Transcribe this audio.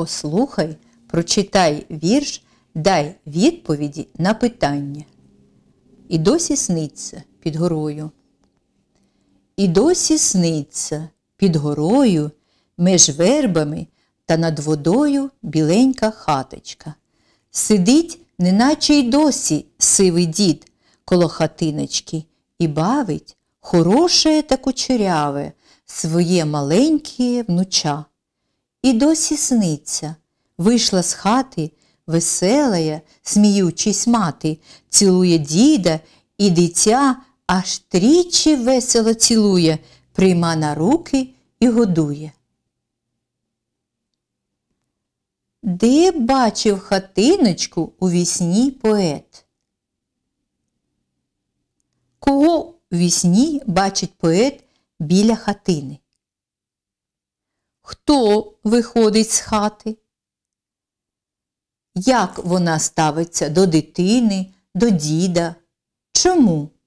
Послухай, прочитай вірш, дай відповіді на питання. І досі сниться під горою. І досі сниться під горою, меж вербами та над водою біленька хаточка. Сидить, неначе й досі сивий дід коло хатиночки і бавить хороше та кучеряве своє маленьке внуча і досі сниться. Вийшла з хати, веселая, сміючись мати, цілує діда і дитя аж трічі весело цілує, прийма на руки і годує. Де бачив хатиночку у вісні поет? Кого у вісні бачить поет біля хатини? хто виходить з хати, як вона ставиться до дитини, до діда? Чому?